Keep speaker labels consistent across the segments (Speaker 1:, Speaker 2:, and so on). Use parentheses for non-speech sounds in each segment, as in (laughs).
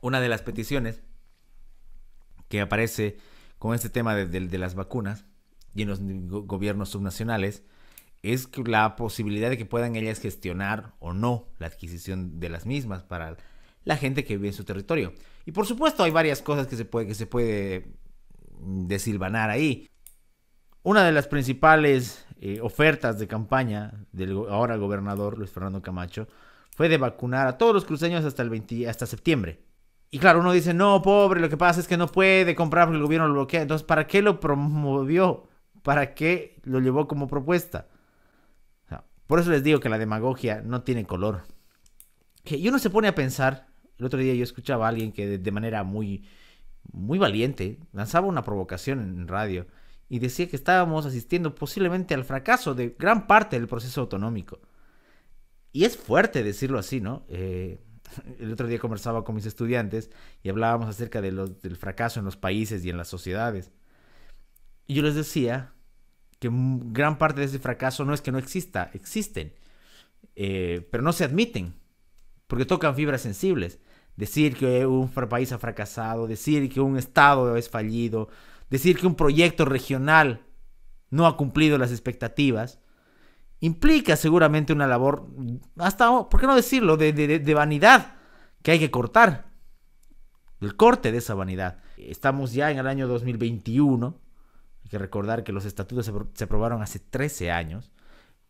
Speaker 1: una de las peticiones que aparece con este tema de, las vacunas y en los gobiernos subnacionales es que la posibilidad de que puedan ellas gestionar o no la adquisición de las mismas para la gente que vive en su territorio. Y por supuesto hay varias cosas que se puede, que se puede desilvanar ahí. Una de las principales eh, ofertas de campaña del ahora gobernador Luis Fernando Camacho fue de vacunar a todos los cruceños hasta el hasta septiembre. Y claro, uno dice, no, pobre, lo que pasa es que no puede comprar porque el gobierno lo bloquea. Entonces, ¿para qué lo promovió? ¿Para qué lo llevó como propuesta? Por eso les digo que la demagogia no tiene color. Que uno se pone a pensar, el otro día yo escuchaba a alguien que de, manera muy, muy valiente lanzaba una provocación en radio y decía que estábamos asistiendo posiblemente al fracaso de gran parte del proceso autonómico. Y es fuerte decirlo así, ¿no? Eh, (laughs) el otro día conversaba con mis estudiantes y hablábamos acerca del fracaso en los países y en las sociedades. Y yo les decía que gran parte de ese fracaso no es que no exista, existen, eh, pero no se admiten, porque tocan fibras sensibles. Decir que un país ha fracasado, decir que un Estado es fallido, decir que un proyecto regional no ha cumplido las expectativas, implica seguramente una labor, hasta, ¿por qué no decirlo?, de, vanidad que hay que cortar. El corte de esa vanidad. Estamos ya en el año 2021. Hay que recordar que los estatutos se, aprobaron hace 13 años.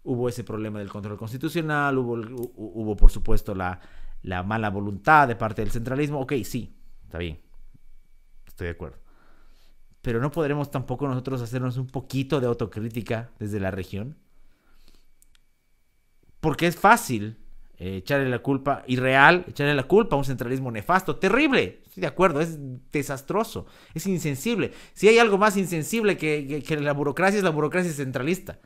Speaker 1: Hubo ese problema del control constitucional, hubo, hubo por supuesto la, la mala voluntad de parte del centralismo. Ok, sí, está bien. Estoy de acuerdo pero no podremos tampoco nosotros hacernos un poquito de autocrítica desde la región. Porque es fácil eh, echarle la culpa, irreal, echarle la culpa a un centralismo nefasto, terrible, estoy de acuerdo, es desastroso, es insensible. Si hay algo más insensible que la burocracia es la burocracia centralista.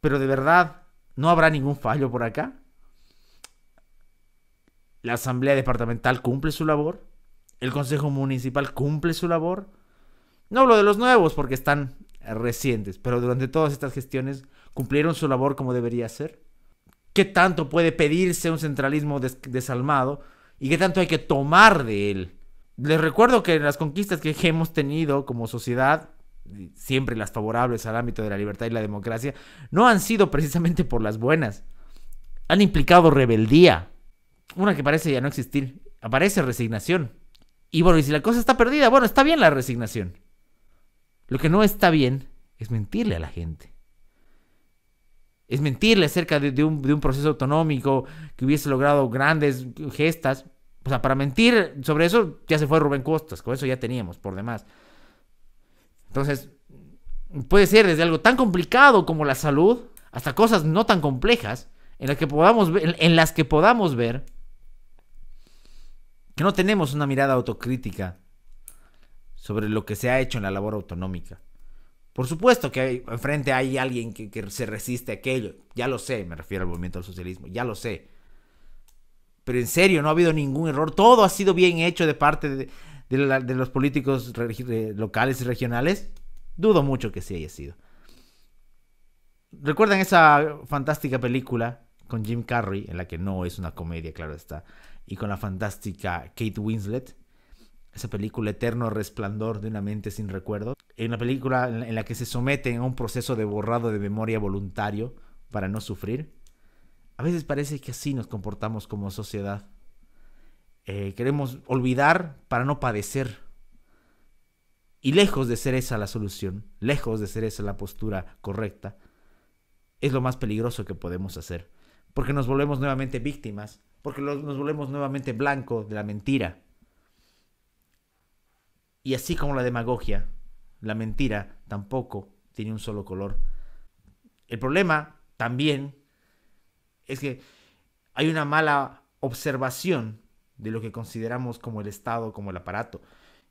Speaker 1: Pero de verdad, ¿no habrá ningún fallo por acá? La Asamblea Departamental cumple su labor, el Consejo Municipal cumple su labor. No hablo de los nuevos porque están recientes, pero durante todas estas gestiones cumplieron su labor como debería ser? ¿Qué tanto puede pedirse un centralismo desalmado y qué tanto hay que tomar de él? Les recuerdo que las conquistas que hemos tenido como sociedad, siempre las favorables al ámbito de la libertad y la democracia, no han sido precisamente por las buenas. Han implicado rebeldía, una que parece ya no existir, aparece resignación. Y bueno, y si la cosa está perdida, bueno, está bien la resignación. Lo que no está bien es mentirle a la gente. Es mentirle acerca de, un, proceso autonómico que hubiese logrado grandes gestas. O sea, para mentir sobre eso ya se fue Rubén Costas, con eso ya teníamos, por demás. Entonces, puede ser desde algo tan complicado como la salud hasta cosas no tan complejas en que podamos ver, en las que podamos ver que no tenemos una mirada autocrítica sobre lo que se ha hecho en la labor autonómica. Por supuesto que hay, enfrente hay alguien que, se resiste a aquello. Ya lo sé, me refiero al movimiento del socialismo, ya lo sé. Pero en serio, no ha habido ningún error. Todo ha sido bien hecho de parte de, de los políticos locales y regionales. Dudo mucho que sí haya sido. ¿Recuerdan esa fantástica película con Jim Carrey, en la que no es una comedia, claro está, y con la fantástica Kate Winslet? esa película Eterno Resplandor de una mente sin recuerdo, en una película en la que se someten a un proceso de borrado de memoria voluntario para no sufrir. A veces parece que así nos comportamos como sociedad. Eh, queremos olvidar para no padecer. Y lejos de ser esa la solución, lejos de ser esa la postura correcta, es lo más peligroso que podemos hacer. Porque nos volvemos nuevamente víctimas, porque nos volvemos nuevamente blanco de la mentira y así como la demagogia, la mentira tampoco tiene un solo color. El problema también es que hay una mala observación de lo que consideramos como el Estado, como el aparato.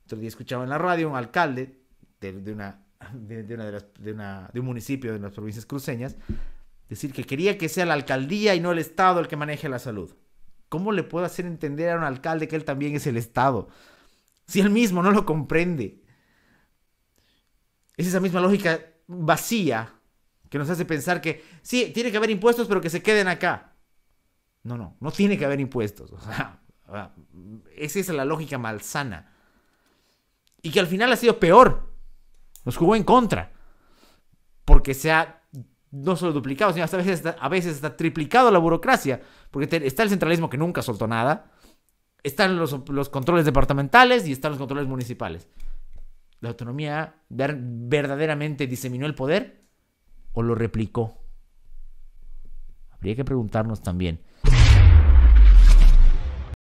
Speaker 1: Otro día escuchaba en la radio un alcalde de, una, de, una, de un municipio de las provincias cruceñas decir que quería que sea la alcaldía y no el Estado el que maneje la salud. ¿Cómo le puedo hacer entender a un alcalde que él también es el Estado? Si él mismo no lo comprende. Es esa misma lógica vacía que nos hace pensar que sí, tiene que haber impuestos, pero que se queden acá. No, no, no tiene que haber impuestos. (laughs) esa es la lógica malsana. Y que al final ha sido peor. Nos jugó en contra. Porque se ha no solo duplicado, sino hasta a veces, está a veces triplicado la burocracia. Porque está el centralismo que nunca soltó nada. Están los, controles departamentales y están los controles municipales. ¿La autonomía verdaderamente diseminó el poder o lo replicó? Habría que preguntarnos también